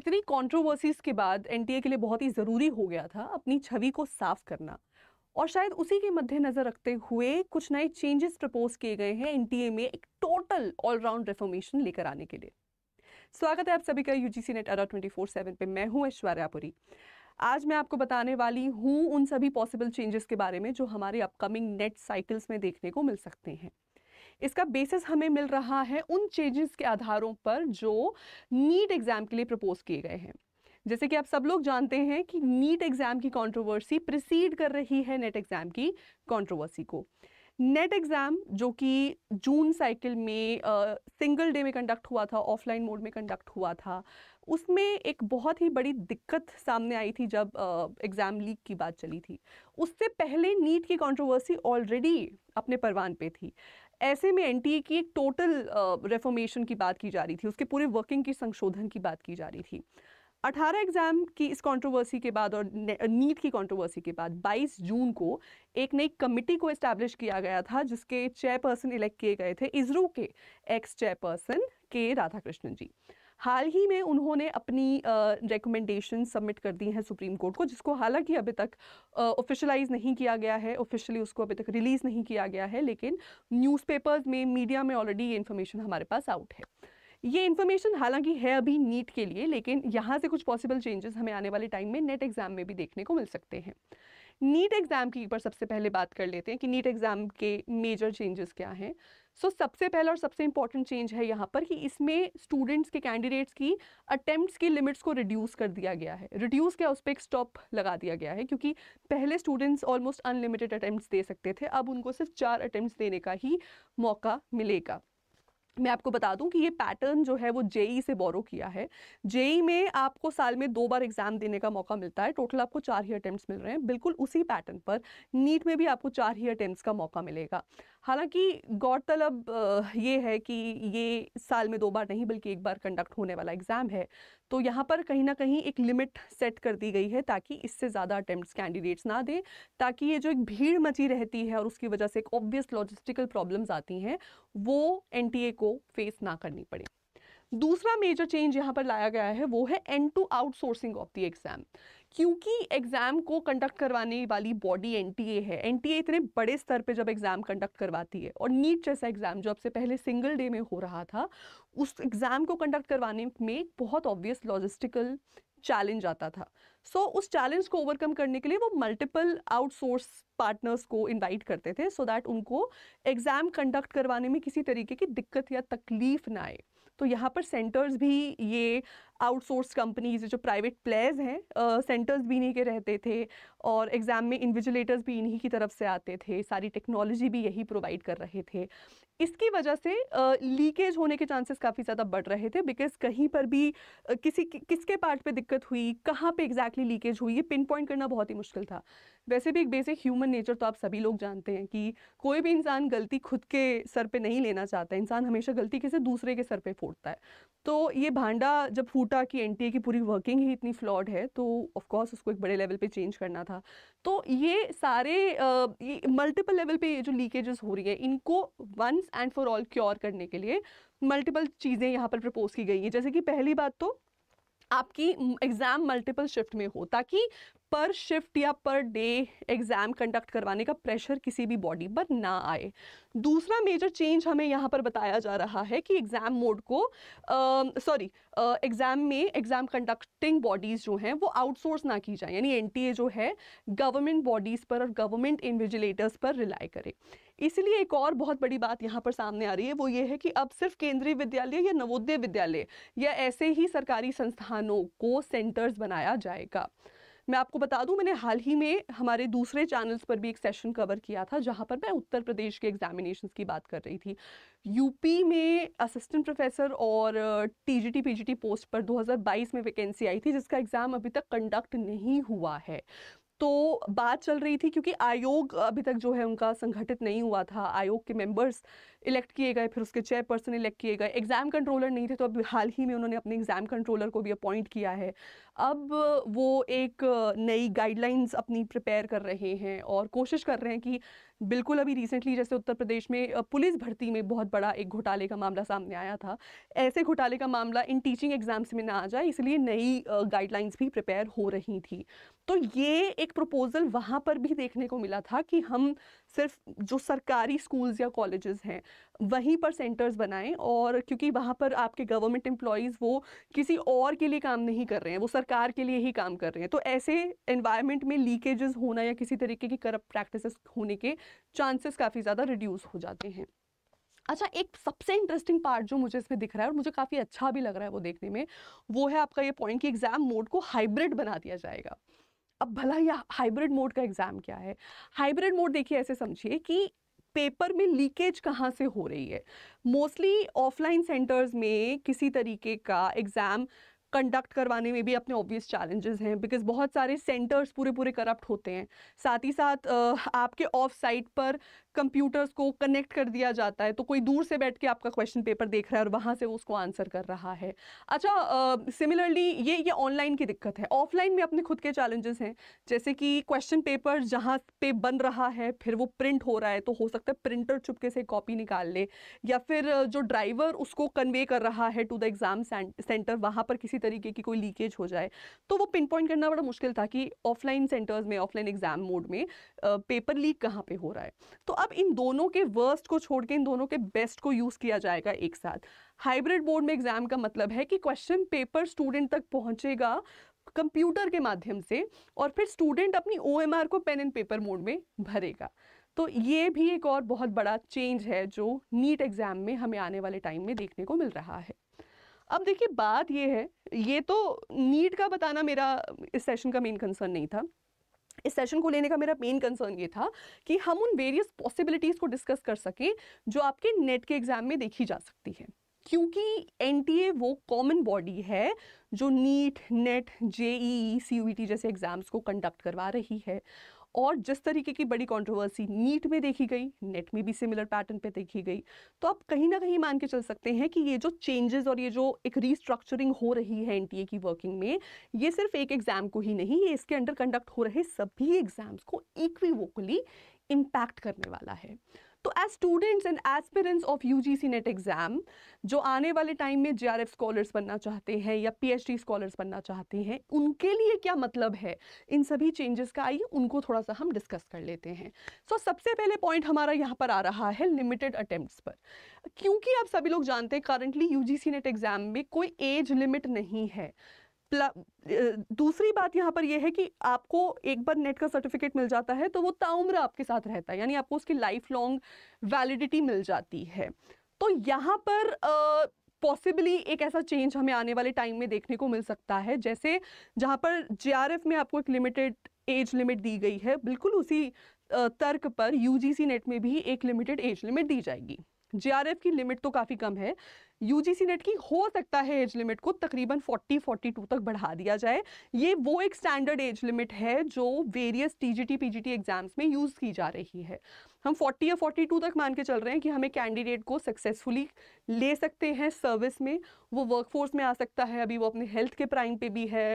इतनी कंट्रोवर्सीज के बाद एनटीए के लिए बहुत ही ज़रूरी हो गया था अपनी छवि को साफ करना और शायद उसी के मद्देनज़र रखते हुए कुछ नए चेंजेस प्रपोज किए गए हैं एनटीए में एक टोटल ऑलराउंड रिफॉर्मेशन लेकर आने के लिए स्वागत है आप सभी का यूजीसी नेट अरा ट्वेंटी फोर मैं हूँ ऐश्वर्यापुरी आज मैं आपको बताने वाली हूँ उन सभी पॉसिबल चेंजेस के बारे में जो हमारे अपकमिंग नेट साइकिल्स में देखने को मिल सकते हैं इसका बेसिस हमें मिल रहा है उन चेंजेस के आधारों पर जो नीट एग्ज़ाम के लिए प्रपोज किए गए हैं जैसे कि आप सब लोग जानते हैं कि नीट एग्ज़ाम की कंट्रोवर्सी प्रिसीड कर रही है नेट एग्ज़ाम की कंट्रोवर्सी को नेट एग्ज़ाम जो कि जून साइकिल में सिंगल uh, डे में कंडक्ट हुआ था ऑफलाइन मोड में कंडक्ट हुआ था उसमें एक बहुत ही बड़ी दिक्कत सामने आई थी जब एग्ज़ाम uh, लीक की बात चली थी उससे पहले नीट की कंट्रोवर्सी ऑलरेडी अपने परवान पे थी ऐसे में एन की एक टोटल रेफॉर्मेशन की बात की जा रही थी उसके पूरे वर्किंग की संशोधन की बात की जा रही थी 18 एग्ज़ाम की इस कंट्रोवर्सी के बाद और नीट की कंट्रोवर्सी के बाद 22 जून को एक नई कमिटी को इस्टेब्लिश किया गया था जिसके चेयरपर्सन इलेक्ट किए गए थे इसरो के एक्स चेयरपर्सन के राधाकृष्णन जी हाल ही में उन्होंने अपनी रिकमेंडेशन सबमिट कर दी हैं सुप्रीम कोर्ट को जिसको हालांकि अभी तक ऑफिशलाइज नहीं किया गया है ऑफिशियली उसको अभी तक रिलीज़ नहीं किया गया है लेकिन न्यूज़पेपर्स में मीडिया में ऑलरेडी ये इन्फॉर्मेशन हमारे पास आउट है ये इन्फॉर्मेशन हालांकि है अभी नीट के लिए लेकिन यहाँ से कुछ पॉसिबल चेंजेस हमें आने वाले टाइम में नेट एग्ज़ाम में भी देखने को मिल सकते हैं नीट एग्ज़ाम की पर सबसे पहले बात कर लेते हैं कि नीट एग्ज़ाम के मेजर चेंजेस क्या हैं सो so, सबसे पहला और सबसे इंपॉर्टेंट चेंज है यहाँ पर कि इसमें स्टूडेंट्स के कैंडिडेट्स की अटेम्प्ट्स की लिमिट्स को रिड्यूस कर दिया गया है रिड्यूस क्या उस पर एक स्टॉप लगा दिया गया है क्योंकि पहले स्टूडेंट्स ऑलमोस्ट अनलिमिटेड अटैम्प्ट दे सकते थे अब उनको सिर्फ चार अटैम्प्ट देने का ही मौका मिलेगा मैं आपको बता दूं कि ये पैटर्न जो है वो जेई e से बोरो किया है जेई e में आपको साल में दो बार एग्जाम देने का मौका मिलता है टोटल आपको चार ही अटेम्प्ट्स मिल रहे हैं बिल्कुल उसी पैटर्न पर नीट में भी आपको चार ही अटेम्प्ट्स का मौका मिलेगा हालांकि गौरतलब ये है कि ये साल में दो बार नहीं बल्कि एक बार कंडक्ट होने वाला एग्ज़ाम है तो यहाँ पर कहीं ना कहीं एक लिमिट सेट कर दी गई है ताकि इससे ज़्यादा अटैम्प्ट कैंडिडेट्स ना दें ताकि ये जो एक भीड़ मची रहती है और उसकी वजह से एक ऑब्वियस लॉजिस्टिकल प्रॉब्लम्स आती हैं वो एन को फेस ना करनी पड़े दूसरा मेजर चेंज यहाँ पर लाया गया है वो है end to outsourcing of the exam क्योंकि एग्ज़ाम को कंडक्ट करवाने वाली बॉडी एनटीए है एनटीए इतने बड़े स्तर पे जब एग्ज़ाम कंडक्ट करवाती है और नीट जैसा एग्ज़ाम जो अब से पहले सिंगल डे में हो रहा था उस एग्ज़ाम को कंडक्ट करवाने में बहुत ऑब्वियस लॉजिस्टिकल चैलेंज आता था सो so, उस चैलेंज को ओवरकम करने के लिए वो मल्टीपल आउटसोर्स पार्टनर्स को इनवाइट करते थे सो so दैट उनको एग्ज़ाम कंडक्ट करवाने में किसी तरीके की दिक्कत या तकलीफ ना आए तो यहाँ पर सेंटर्स भी ये आउटसोर्स कंपनीज जो प्राइवेट प्लेयर्स हैं सेंटर्स भी इन्हीं के रहते थे और एग्ज़ाम में इन्विजिलेटर्स भी इन्हीं की तरफ से आते थे सारी टेक्नोलॉजी भी यही प्रोवाइड कर रहे थे इसकी वजह से लीकेज होने के चांसेस काफ़ी ज़्यादा बढ़ रहे थे बिकॉज कहीं पर भी किसी किसके पार्ट पे दिक्कत हुई कहाँ पे एग्जैक्टली लीकेज हुई ये पिन पॉइंट करना बहुत ही मुश्किल था वैसे भी एक बेसिक ह्यूमन नेचर तो आप सभी लोग जानते हैं कि कोई भी इंसान गलती खुद के सर पे नहीं लेना चाहता इंसान हमेशा गलती किसी दूसरे के सर पर फोड़ता है तो ये भांडा जब फूट टूटा कि एन की पूरी वर्किंग ही इतनी फ्लॉड है तो ऑफकोर्स उसको एक बड़े लेवल पे चेंज करना था तो ये सारे मल्टीपल लेवल पे ये जो लीकेजेस हो रही है इनको once and for all cure करने के लिए मल्टीपल चीज़ें यहाँ पर प्रपोज की गई हैं जैसे कि पहली बात तो आपकी एग्ज़ाम मल्टीपल शिफ्ट में हो ताकि पर शिफ्ट या पर डे एग्ज़ाम कंडक्ट करवाने का प्रेशर किसी भी बॉडी पर ना आए दूसरा मेजर चेंज हमें यहाँ पर बताया जा रहा है कि एग्ज़ाम मोड को सॉरी एग्ज़ाम में एग्ज़ाम कंडक्टिंग बॉडीज़ जो हैं वो आउटसोर्स ना की जाए यानी एन जो है गवर्नमेंट बॉडीज़ पर और गवर्नमेंट इन्विजिलेटर्स पर रिलाई करें इसीलिए एक और बहुत बड़ी बात यहाँ पर सामने आ रही है वो ये है कि अब सिर्फ केंद्रीय विद्यालय या नवोदय विद्यालय या ऐसे ही सरकारी संस्थानों को सेंटर्स बनाया जाएगा मैं आपको बता दूं मैंने हाल ही में हमारे दूसरे चैनल्स पर भी एक सेशन कवर किया था जहां पर मैं उत्तर प्रदेश के एग्जामिनेशन की बात कर रही थी यूपी में असिस्टेंट प्रोफेसर और टीजीटी पीजीटी पोस्ट पर 2022 में वैकेंसी आई थी जिसका एग्ज़ाम अभी तक कंडक्ट नहीं हुआ है तो बात चल रही थी क्योंकि आयोग अभी तक जो है उनका संगठित नहीं हुआ था आयोग के मेंबर्स इलेक्ट किए गए फिर उसके चेयरपर्सन इलेक्ट किए गए एग्ज़ाम कंट्रोलर नहीं थे तो अब हाल ही में उन्होंने अपने एग्ज़ाम कंट्रोलर को भी अपॉइंट किया है अब वो एक नई गाइडलाइंस अपनी प्रिपेयर कर रहे हैं और कोशिश कर रहे हैं कि बिल्कुल अभी रिसेंटली जैसे उत्तर प्रदेश में पुलिस भर्ती में बहुत बड़ा एक घोटाले का मामला सामने आया था ऐसे घोटाले का मामला इन टीचिंग एग्ज़ाम्स में ना आ जाए इसलिए नई गाइडलाइंस भी प्रिपेयर हो रही थी तो ये एक प्रपोज़ल वहाँ पर भी देखने को मिला था कि हम सिर्फ जो सरकारी स्कूल्स या कॉलेजेस हैं वहीं पर सेंटर्स बनाएं और क्योंकि वहाँ पर आपके गवर्नमेंट एम्प्लॉयज़ वो किसी और के लिए काम नहीं कर रहे हैं वो सरकार के लिए ही काम कर रहे हैं तो ऐसे एनवायरनमेंट में लीकेजेस होना या किसी तरीके की करप्ट प्रैक्टिसेस होने के चांसेस काफ़ी ज़्यादा रिड्यूस हो जाते हैं अच्छा एक सबसे इंटरेस्टिंग पार्ट जो मुझे इसमें दिख रहा है और मुझे काफ़ी अच्छा भी लग रहा है वो देखने में वो है आपका ये पॉइंट कि एग्ज़ाम मोड को हाइब्रिड बना दिया जाएगा अब भला यह हाइब्रिड मोड का एग्ज़ाम क्या है हाइब्रिड मोड देखिए ऐसे समझिए कि पेपर में लीकेज कहाँ से हो रही है मोस्टली ऑफलाइन सेंटर्स में किसी तरीके का एग्ज़ाम कंडक्ट करवाने में भी अपने ऑब्वियस चैलेंजेस हैं बिकॉज बहुत सारे सेंटर्स पूरे पूरे करप्ट होते हैं साथ ही साथ आपके ऑफ साइट पर कंप्यूटर्स को कनेक्ट कर दिया जाता है तो कोई दूर से बैठ के आपका क्वेश्चन पेपर देख रहा है और वहाँ से वो उसको आंसर कर रहा है अच्छा सिमिलरली ये ये ऑनलाइन की दिक्कत है ऑफलाइन में अपने खुद के चैलेंजेस हैं जैसे कि क्वेश्चन पेपर जहाँ पे बन रहा है फिर वो प्रिंट हो रहा है तो हो सकता है प्रिंटर चुपके से कॉपी निकाल ले या फिर जो ड्राइवर उसको कन्वे कर रहा है टू द एग्ज़ाम सेंटर वहाँ पर किसी तरीके की कोई लीकेज हो जाए तो वो पिन पॉइंट करना बड़ा मुश्किल था कि ऑफलाइन सेंटर्स में ऑफलाइन एग्जाम मोड में पेपर लीक कहाँ पे हो रहा है तो अब इन दोनों के वर्स्ट को छोड़ के इन दोनों के बेस्ट को यूज़ किया जाएगा एक साथ हाइब्रिड बोर्ड में एग्जाम का मतलब है कि क्वेश्चन पेपर स्टूडेंट तक पहुँचेगा कंप्यूटर के माध्यम से और फिर स्टूडेंट अपनी ओ को पेन एंड पेपर मोड में भरेगा तो ये भी एक और बहुत बड़ा चेंज है जो नीट एग्ज़ाम में हमें आने वाले टाइम में देखने को मिल रहा है अब देखिए बात ये है ये तो नीट का बताना मेरा इस सेशन का मेन कंसर्न नहीं था इस सेशन को लेने का मेरा मेन कंसर्न ये था कि हम उन वेरियस पॉसिबिलिटीज़ को डिस्कस कर सकें जो आपके नेट के एग्ज़ाम में देखी जा सकती है क्योंकि एन वो कॉमन बॉडी है जो NEET NET J E C U T जैसे एग्ज़ाम्स को कंडक्ट करवा रही है और जिस तरीके की बड़ी कंट्रोवर्सी नीट में देखी गई नेट में भी सिमिलर पैटर्न पे देखी गई तो आप कहीं ना कहीं मान के चल सकते हैं कि ये जो चेंजेस और ये जो एक रीस्ट्रक्चरिंग हो रही है एनटीए की वर्किंग में ये सिर्फ एक एग्ज़ाम को ही नहीं ये इसके अंडर कंडक्ट हो रहे सभी एग्ज़ाम्स को इक्वी इम्पैक्ट करने वाला है तो as students and aspirants of U G C NET exam जो आने वाले टाइम में जे आर एफ स्कॉलर्स बनना चाहते हैं या पी एच डी स्कॉलर्स बनना चाहते हैं उनके लिए क्या मतलब है इन सभी चेंजेस का आइए उनको थोड़ा सा हम डिस्कस कर लेते हैं सो so, सबसे पहले पॉइंट हमारा यहाँ पर आ रहा है लिमिटेड अटैम्प्ट पर क्योंकि आप सभी लोग जानते हैं currently U G C NET exam में कोई एज लिमिट नहीं है दूसरी बात यहाँ पर यह है कि आपको एक बार नेट का सर्टिफिकेट मिल जाता है तो वो ताउम्र आपके साथ रहता है यानी आपको उसकी लाइफ लॉन्ग वैलिडिटी मिल जाती है तो यहाँ पर पॉसिबली एक ऐसा चेंज हमें आने वाले टाइम में देखने को मिल सकता है जैसे जहाँ पर जे में आपको एक लिमिटेड एज लिमिट दी गई है बिल्कुल उसी तर्क पर यूजीसी नेट में भी एक लिमिटेड एज लिमिट दी जाएगी जे की लिमिट तो काफ़ी कम है यूजीसी नेट की हो सकता है एज लिमिट को तकरीबन 40 42 तक बढ़ा दिया जाए ये वो एक स्टैंडर्ड एज लिमिट है जो वेरियस टीजीटी पीजीटी एग्जाम्स में यूज़ की जा रही है हम 40 या 42 तक मान के चल रहे हैं कि हमें कैंडिडेट को सक्सेसफुली ले सकते हैं सर्विस में वो वर्कफोर्स में आ सकता है अभी वो अपने हेल्थ के प्राइम पे भी है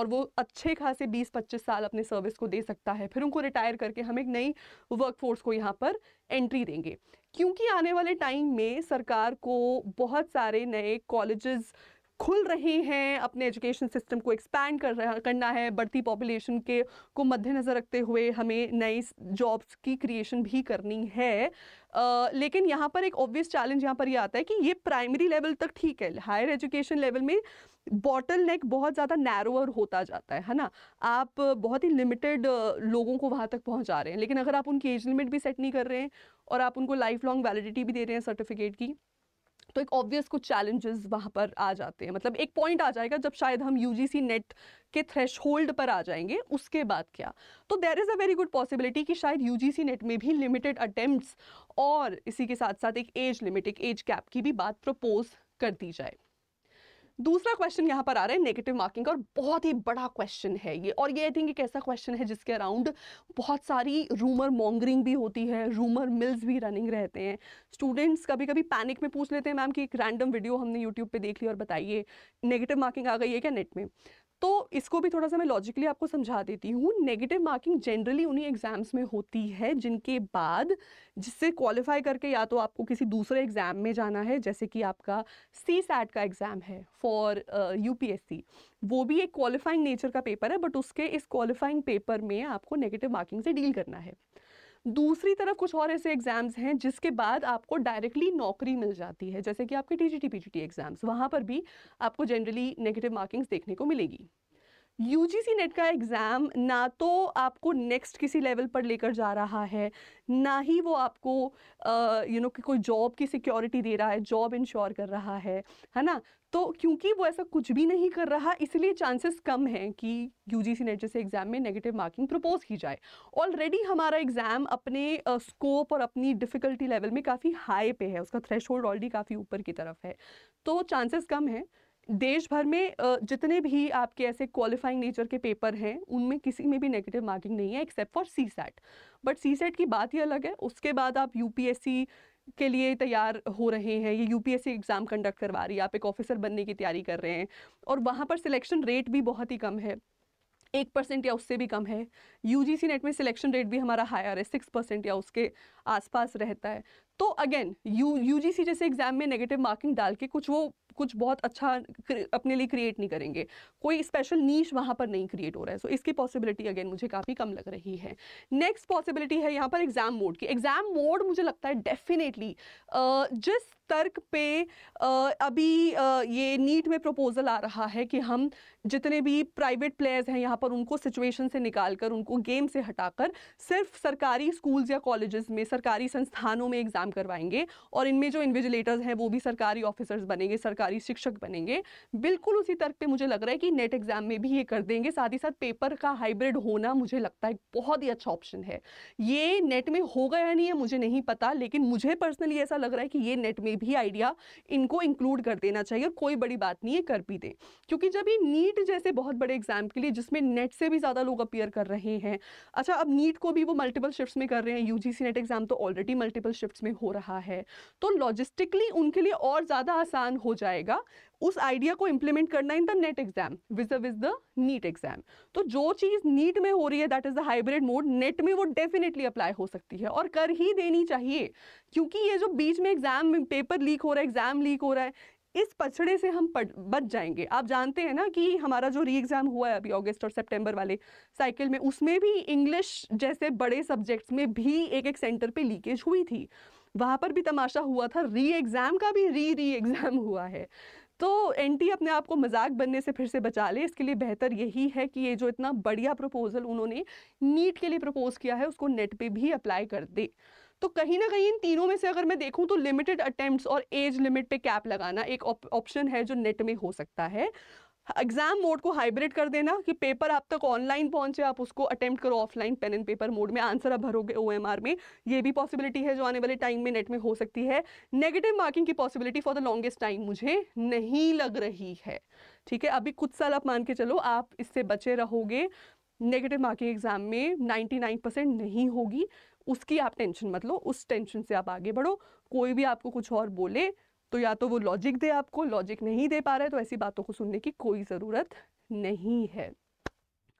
और वो अच्छे खासे 20-25 साल अपने सर्विस को दे सकता है फिर उनको रिटायर करके हम एक नई वर्कफोर्स को यहाँ पर एंट्री देंगे क्योंकि आने वाले टाइम में सरकार को बहुत बहुत सारे नए कॉलेजेस खुल रहे हैं अपने एजुकेशन सिस्टम को एक्सपैंड कर रहा करना है बढ़ती पॉपुलेशन के को मद्देनज़र रखते हुए हमें नई जॉब्स की क्रिएशन भी करनी है आ, लेकिन यहाँ पर एक ऑब्वियस चैलेंज यहाँ पर ये यह आता है कि ये प्राइमरी लेवल तक ठीक है हायर एजुकेशन लेवल में बॉटल नेक बहुत ज़्यादा नैरोअर होता जाता है है ना आप बहुत ही लिमिटेड लोगों को वहाँ तक पहुँचा रहे हैं लेकिन अगर आप उनकी एज लिमिट भी सेट नहीं कर रहे हैं और आप उनको लाइफ लॉन्ग वैलिडिटी भी दे रहे हैं सर्टिफिकेट की तो एक ऑब्वियस कुछ चैलेंजेस वहाँ पर आ जाते हैं मतलब एक पॉइंट आ जाएगा जब शायद हम यू जी सी नेट के थ्रेश होल्ड पर आ जाएंगे उसके बाद क्या तो there is a very good possibility कि शायद यू जी सी नेट में भी लिमिटेड अटेम्प्ट और इसी के साथ साथ एक एज लिमिट एक एज कैप की भी बात प्रपोज कर दी जाए दूसरा क्वेश्चन यहाँ पर आ रहा है नेगेटिव मार्किंग और बहुत ही बड़ा क्वेश्चन है ये और ये आई थिंक एक ऐसा क्वेश्चन है जिसके अराउंड बहुत सारी रूमर मॉन्गरिंग भी होती है रूमर मिल्स भी रनिंग रहते हैं स्टूडेंट्स कभी कभी पैनिक में पूछ लेते हैं मैम कि एक रैंडम वीडियो हमने यूट्यूब पर देख ली और बताइए नेगेटिव मार्किंग आ गई है क्या नेट में तो इसको भी थोड़ा सा मैं लॉजिकली आपको समझा देती हूँ नेगेटिव मार्किंग जनरली उन्हीं एग्ज़ाम्स में होती है जिनके बाद जिससे क्वालिफाई करके या तो आपको किसी दूसरे एग्ज़ाम में जाना है जैसे कि आपका सी सैट का एग्ज़ाम है फॉर यू सी वो भी एक क्वालिफाइंग नेचर का पेपर है बट उसके इस क्वालिफाइंग पेपर में आपको नेगेटिव मार्किंग से डील करना है दूसरी तरफ कुछ और ऐसे एग्ज़ाम्स हैं जिसके बाद आपको डायरेक्टली नौकरी मिल जाती है जैसे कि आपके T G T P G T exams वहाँ पर भी आपको जनरली नेगेटिव मार्किंग्स देखने को मिलेगी यूजीसी नेट e का एग्ज़ाम ना तो आपको नेक्स्ट किसी लेवल पर लेकर जा रहा है ना ही वो आपको यू नो कि कोई जॉब की सिक्योरिटी दे रहा है जॉब इंश्योर कर रहा है है ना तो क्योंकि वो ऐसा कुछ भी नहीं कर रहा इसलिए चांसेस कम हैं कि यू जी नेट जैसे एग्ज़ाम में नेगेटिव मार्किंग प्रपोज की जाए ऑलरेडी हमारा एग्ज़ाम अपने स्कोप uh, और अपनी डिफ़िकल्टी लेवल में काफ़ी हाई पे है उसका थ्रेश ऑलरेडी काफ़ी ऊपर की तरफ है तो चांसेस कम हैं देश भर में जितने भी आपके ऐसे क्वालिफाइंग नेचर के पेपर हैं उनमें किसी में भी नेगेटिव मार्किंग नहीं है except for C SET but C SET की बात ही अलग है उसके बाद आप यू के लिए तैयार हो रहे हैं ये यू एग्ज़ाम कंडक्ट करवा रही है आप एक ऑफिसर बनने की तैयारी कर रहे हैं और वहाँ पर सिलेक्शन रेट भी बहुत ही कम है एक परसेंट या उससे भी कम है यूजीसी नेट में सिलेक्शन रेट भी हमारा हायर है सिक्स परसेंट या उसके आसपास रहता है तो अगेन यू यूजीसी जैसे एग्जाम में नेगेटिव मार्किंग डाल के कुछ वो कुछ बहुत अच्छा अपने लिए क्रिएट नहीं करेंगे कोई स्पेशल नीच वहाँ पर नहीं क्रिएट हो रहा है सो so, इसकी पॉसिबिलिटी अगेन मुझे काफ़ी कम लग रही है नेक्स्ट पॉसिबिलिटी है यहाँ पर एग्जाम मोड की एग्जाम मोड मुझे लगता है डेफिनेटली जिस तर्क पे अभी ये नीट में प्रपोजल आ रहा है कि हम जितने भी प्राइवेट प्लेयर्स हैं यहाँ पर उनको सिचुएशन से निकाल कर उनको गेम से हटाकर सिर्फ सरकारी स्कूल्स या कॉलेजेस में सरकारी संस्थानों में एग्ज़ाम करवाएंगे और इनमें जो इन्विजिलेटर्स हैं वो भी सरकारी ऑफिसर्स बनेंगे सरकारी शिक्षक बनेंगे बिल्कुल उसी तर्क पर मुझे लग रहा है कि नेट एग्ज़ाम में भी ये कर देंगे साथ ही साथ पेपर का हाइब्रिड होना मुझे लगता है बहुत ही अच्छा ऑप्शन है ये नेट में हो गया नहीं है मुझे नहीं पता लेकिन मुझे पर्सनली ऐसा लग रहा है कि ये नेट में भी आइडिया इनको इंक्लूड कर देना चाहिए और कोई बड़ी बात नहीं है कर भी दें क्योंकि जब ये नीट जैसे बहुत बड़े एग्जाम के लिए जिसमें नेट से भी ज़्यादा लोग अपियर कर रहे हैं हैं अच्छा अब नीट को भी वो मल्टीपल शिफ्ट्स में कर रहे हैं यू जी नेट एग्ज़ाम तो ऑलरेडी मल्टीपल शिफ्ट्स में हो रहा है तो लॉजिस्टिकली उनके लिए और ज़्यादा आसान हो जाएगा उस आइडिया को इम्प्लीमेंट करना in the NET exam vis-a-vis the NEET exam तो जो चीज़ नीट में हो रही है that is the hybrid mode NET में वो डेफिनेटली अप्लाई हो सकती है और कर ही देनी चाहिए क्योंकि ये जो बीच में एग्जाम पेपर लीक हो रहा है एग्जाम लीक हो रहा है इस पछड़े से हम बच जाएंगे आप जानते हैं ना कि हमारा जो री एग्ज़ाम हुआ है अभी अगस्त और सितंबर वाले साइकिल में उसमें भी इंग्लिश जैसे बड़े सब्जेक्ट्स में भी एक एक सेंटर पे लीकेज हुई थी वहाँ पर भी तमाशा हुआ था री एग्ज़ाम का भी री री एग्ज़ाम हुआ है तो एन अपने आप को मजाक बनने से फिर से बचा ले इसके लिए बेहतर यही है कि ये जो इतना बढ़िया प्रपोज़ल उन्होंने नीट के लिए प्रपोज़ किया है उसको नेट पे भी अप्लाई कर दे तो कहीं ना कहीं इन तीनों में से अगर मैं देखूँ तो लिमिटेड अटेम्प्ट और एज लिमिट पे कैप लगाना एक ऑप्शन है जो नेट में हो सकता है एग्जाम मोड को हाइब्रिड कर देना कि पेपर आप तक ऑनलाइन पहुंचे आप उसको अटेम्प्ट करो offline pen and paper mode में आंसर आप भरोगे ओ में ये भी पॉसिबिलिटी है जो आने वाले टाइम में नेट में हो सकती है नेगेटिव मार्किंग की possibility for the longest time मुझे नहीं लग रही है ठीक है अभी कुछ साल आप मान के चलो आप इससे बचे रहोगे नेगेटिव मार्किंग एग्जाम में 99 परसेंट नहीं होगी उसकी आप टेंशन मत लो उस टेंशन से आप आगे बढ़ो कोई भी आपको कुछ और बोले तो या तो वो लॉजिक दे आपको लॉजिक नहीं दे पा रहा है तो ऐसी बातों को सुनने की कोई ज़रूरत नहीं है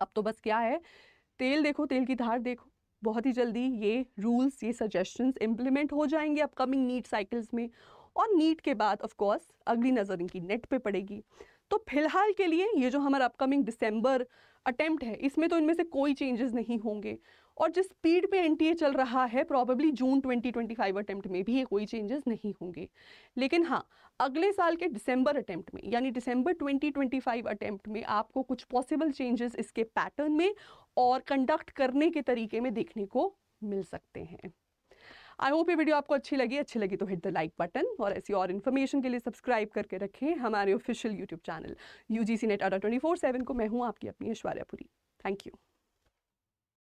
अब तो बस क्या है तेल देखो तेल की धार देखो बहुत ही जल्दी ये रूल्स ये सजेशंस इम्प्लीमेंट हो जाएंगे अपकमिंग नीट साइकिल्स में और नीट के बाद ऑफ कोर्स अगली नज़र इनकी नेट पे पड़ेगी तो फिलहाल के लिए ये जो हमारा अपकमिंग दिसंबर अटेम्प्ट है इसमें तो इनमें से कोई चेंजेस नहीं होंगे और जिस स्पीड पे एनटीए चल रहा है प्रॉबेबली जून 2025 अटेम्प्ट में भी ये कोई चेंजेस नहीं होंगे लेकिन हाँ अगले साल के दिसंबर अटेम्प्ट में यानी दिसंबर 2025 अटेम्प्ट में आपको कुछ पॉसिबल चेंजेस इसके पैटर्न में और कंडक्ट करने के तरीके में देखने को मिल सकते हैं आई होप ये वीडियो आपको अच्छी लगी अच्छी लगी तो हिट द लाइक बटन और ऐसी और इन्फॉर्मेशन के लिए सब्सक्राइब करके रखें हमारे official YouTube channel U G C NET Adda twenty four seven को मैं हूँ आपकी अपनी ऐश्वर्यापुरी थैंक यू